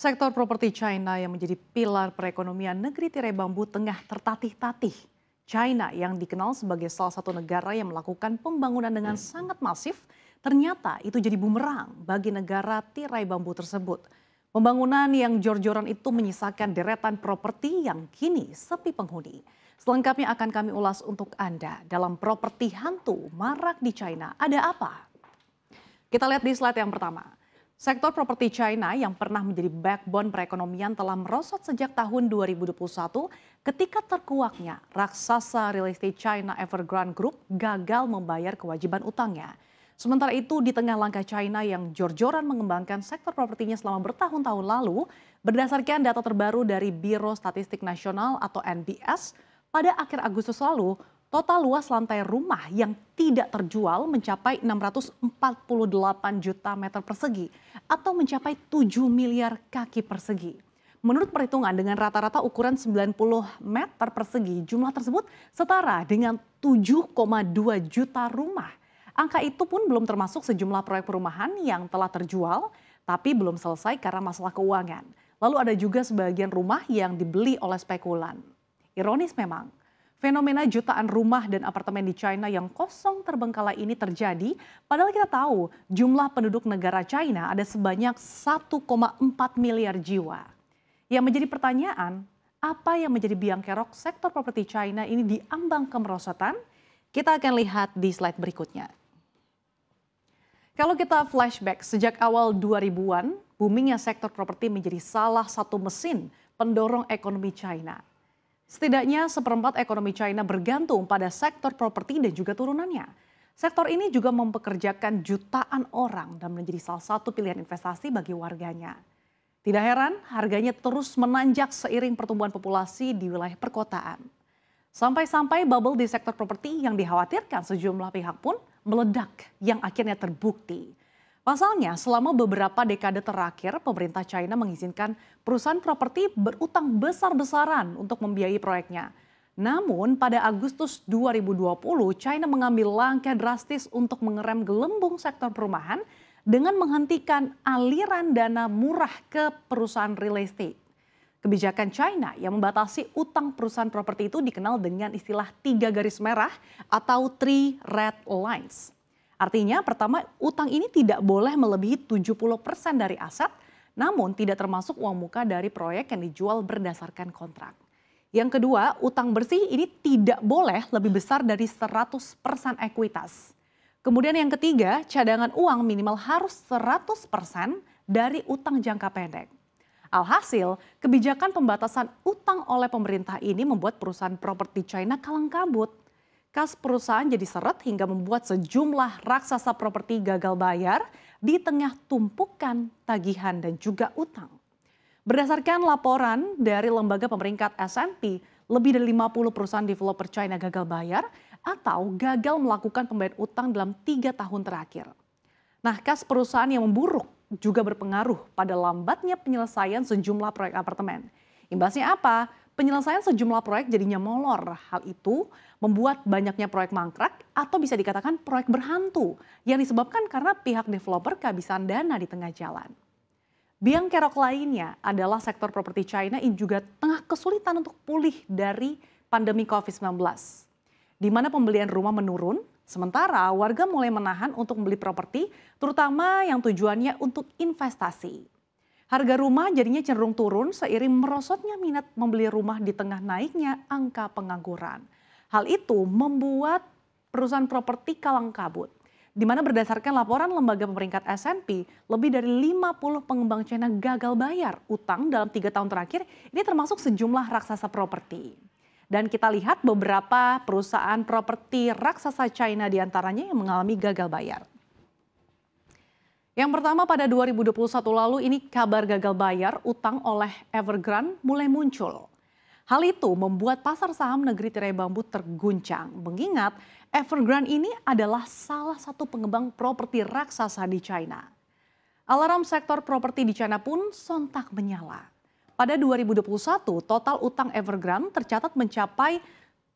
Sektor properti China yang menjadi pilar perekonomian negeri tirai bambu tengah tertatih-tatih. China yang dikenal sebagai salah satu negara yang melakukan pembangunan dengan sangat masif, ternyata itu jadi bumerang bagi negara tirai bambu tersebut. Pembangunan yang jor-joran itu menyisakan deretan properti yang kini sepi penghuni. Selengkapnya akan kami ulas untuk Anda dalam properti hantu marak di China. Ada apa? Kita lihat di slide yang pertama. Sektor properti China yang pernah menjadi backbone perekonomian telah merosot sejak tahun 2021 ketika terkuaknya raksasa real estate China Evergrande Group gagal membayar kewajiban utangnya. Sementara itu di tengah langkah China yang jor-joran mengembangkan sektor propertinya selama bertahun-tahun lalu, berdasarkan data terbaru dari Biro Statistik Nasional atau NBS, pada akhir Agustus lalu Total luas lantai rumah yang tidak terjual mencapai 648 juta meter persegi atau mencapai 7 miliar kaki persegi. Menurut perhitungan dengan rata-rata ukuran 90 meter persegi, jumlah tersebut setara dengan 7,2 juta rumah. Angka itu pun belum termasuk sejumlah proyek perumahan yang telah terjual, tapi belum selesai karena masalah keuangan. Lalu ada juga sebagian rumah yang dibeli oleh spekulan. Ironis memang, Fenomena jutaan rumah dan apartemen di China yang kosong terbengkalai ini terjadi, padahal kita tahu jumlah penduduk negara China ada sebanyak 1,4 miliar jiwa. Yang menjadi pertanyaan, apa yang menjadi biang kerok sektor properti China ini di ambang kemerosotan? Kita akan lihat di slide berikutnya. Kalau kita flashback sejak awal 2000-an, boomingnya sektor properti menjadi salah satu mesin pendorong ekonomi China. Setidaknya seperempat ekonomi China bergantung pada sektor properti dan juga turunannya. Sektor ini juga mempekerjakan jutaan orang dan menjadi salah satu pilihan investasi bagi warganya. Tidak heran harganya terus menanjak seiring pertumbuhan populasi di wilayah perkotaan. Sampai-sampai bubble di sektor properti yang dikhawatirkan sejumlah pihak pun meledak yang akhirnya terbukti. Pasalnya, selama beberapa dekade terakhir, pemerintah China mengizinkan perusahaan properti berutang besar-besaran untuk membiayai proyeknya. Namun, pada Agustus 2020, China mengambil langkah drastis untuk mengerem gelembung sektor perumahan dengan menghentikan aliran dana murah ke perusahaan real estate. Kebijakan China yang membatasi utang perusahaan properti itu dikenal dengan istilah tiga garis merah atau three red lines. Artinya pertama utang ini tidak boleh melebihi 70% dari aset namun tidak termasuk uang muka dari proyek yang dijual berdasarkan kontrak. Yang kedua, utang bersih ini tidak boleh lebih besar dari 100% ekuitas. Kemudian yang ketiga, cadangan uang minimal harus 100% dari utang jangka pendek. Alhasil, kebijakan pembatasan utang oleh pemerintah ini membuat perusahaan properti China kalang kabut kas perusahaan jadi seret hingga membuat sejumlah raksasa properti gagal bayar di tengah tumpukan tagihan dan juga utang. Berdasarkan laporan dari lembaga pemeringkat S&P, lebih dari 50 perusahaan developer China gagal bayar atau gagal melakukan pembayaran utang dalam tiga tahun terakhir. Nah, kas perusahaan yang memburuk juga berpengaruh pada lambatnya penyelesaian sejumlah proyek apartemen. Imbasnya apa? penyelesaian sejumlah proyek jadinya molor. Hal itu membuat banyaknya proyek mangkrak atau bisa dikatakan proyek berhantu yang disebabkan karena pihak developer kehabisan dana di tengah jalan. Biang kerok lainnya adalah sektor properti China yang juga tengah kesulitan untuk pulih dari pandemi COVID-19. Di mana pembelian rumah menurun, sementara warga mulai menahan untuk membeli properti, terutama yang tujuannya untuk investasi. Harga rumah jadinya cenderung turun seiring merosotnya minat membeli rumah di tengah naiknya angka pengangguran. Hal itu membuat perusahaan properti kalang kabut. Di mana berdasarkan laporan lembaga pemeringkat S&P, lebih dari 50 pengembang China gagal bayar utang dalam tiga tahun terakhir. Ini termasuk sejumlah raksasa properti. Dan kita lihat beberapa perusahaan properti raksasa China diantaranya yang mengalami gagal bayar. Yang pertama pada 2021 lalu ini kabar gagal bayar utang oleh Evergrande mulai muncul. Hal itu membuat pasar saham negeri tirai bambu terguncang. Mengingat Evergrande ini adalah salah satu pengembang properti raksasa di China. Alarm sektor properti di China pun sontak menyala. Pada 2021, total utang Evergrande tercatat mencapai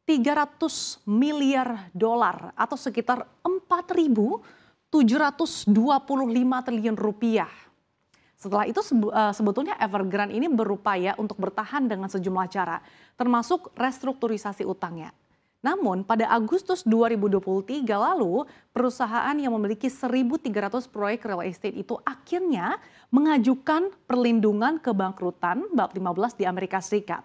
300 miliar dolar atau sekitar 4.000 725 triliun rupiah. Setelah itu eh, sebetulnya Evergrande ini berupaya untuk bertahan dengan sejumlah cara, termasuk restrukturisasi utangnya. Namun pada Agustus 2023 lalu, perusahaan yang memiliki 1.300 proyek real estate itu akhirnya mengajukan perlindungan kebangkrutan bab 15 di Amerika Serikat.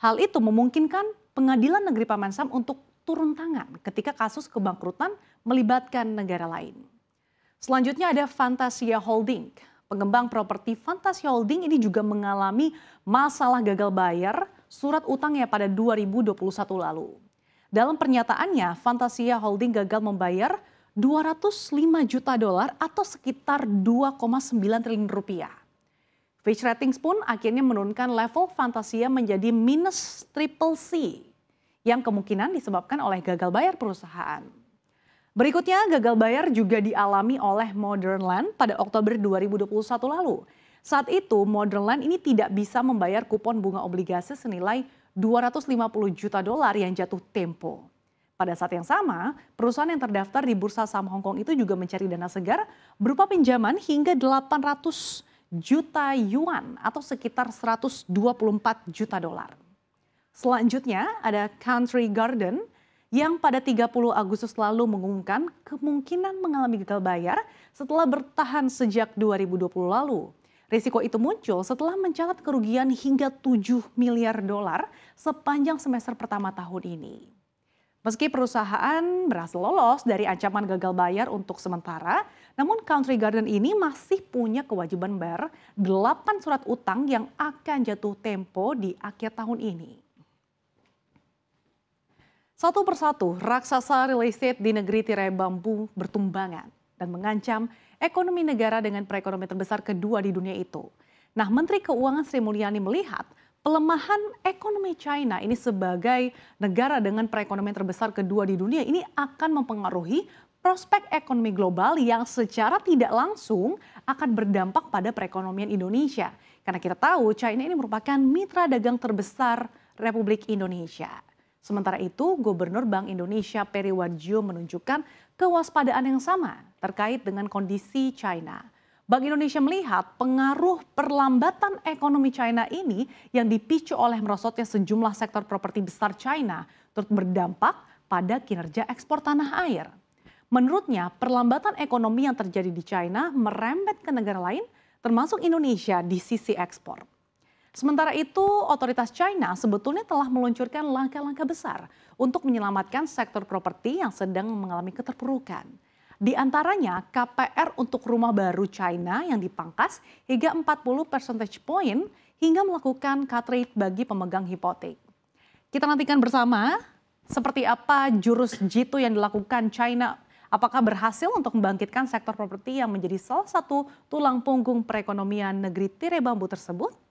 Hal itu memungkinkan pengadilan negeri Paman Sam untuk turun tangan ketika kasus kebangkrutan melibatkan negara lain. Selanjutnya ada Fantasia Holding. Pengembang properti Fantasia Holding ini juga mengalami masalah gagal bayar surat utangnya pada 2021 lalu. Dalam pernyataannya, Fantasia Holding gagal membayar 205 juta dolar atau sekitar 2,9 triliun rupiah. Fitch Ratings pun akhirnya menurunkan level Fantasia menjadi minus triple C yang kemungkinan disebabkan oleh gagal bayar perusahaan. Berikutnya, gagal bayar juga dialami oleh Modern Land pada Oktober 2021 lalu. Saat itu, Modern Land ini tidak bisa membayar kupon bunga obligasi senilai 250 juta dolar yang jatuh tempo. Pada saat yang sama, perusahaan yang terdaftar di Bursa Saham Hong Kong itu juga mencari dana segar berupa pinjaman hingga 800 juta yuan atau sekitar 124 juta dolar. Selanjutnya ada Country Garden yang pada 30 Agustus lalu mengumumkan kemungkinan mengalami gagal bayar setelah bertahan sejak 2020 lalu. Risiko itu muncul setelah mencatat kerugian hingga 7 miliar dolar sepanjang semester pertama tahun ini. Meski perusahaan berhasil lolos dari ancaman gagal bayar untuk sementara, namun Country Garden ini masih punya kewajiban bayar 8 surat utang yang akan jatuh tempo di akhir tahun ini. Satu persatu, raksasa real estate di negeri tirai bambu bertumbangan dan mengancam ekonomi negara dengan perekonomian terbesar kedua di dunia itu. Nah, Menteri Keuangan Sri Mulyani melihat pelemahan ekonomi China ini sebagai negara dengan perekonomian terbesar kedua di dunia ini akan mempengaruhi prospek ekonomi global yang secara tidak langsung akan berdampak pada perekonomian Indonesia. Karena kita tahu China ini merupakan mitra dagang terbesar Republik Indonesia. Sementara itu, Gubernur Bank Indonesia Periwarjo menunjukkan kewaspadaan yang sama terkait dengan kondisi China. Bank Indonesia melihat pengaruh perlambatan ekonomi China ini yang dipicu oleh merosotnya sejumlah sektor properti besar China turut berdampak pada kinerja ekspor tanah air. Menurutnya, perlambatan ekonomi yang terjadi di China merembet ke negara lain, termasuk Indonesia di sisi ekspor. Sementara itu, otoritas China sebetulnya telah meluncurkan langkah-langkah besar untuk menyelamatkan sektor properti yang sedang mengalami keterpurukan. Di antaranya KPR untuk rumah baru China yang dipangkas hingga 40 percentage point hingga melakukan cut rate bagi pemegang hipotek. Kita nantikan bersama seperti apa jurus jitu yang dilakukan China apakah berhasil untuk membangkitkan sektor properti yang menjadi salah satu tulang punggung perekonomian negeri tirai bambu tersebut?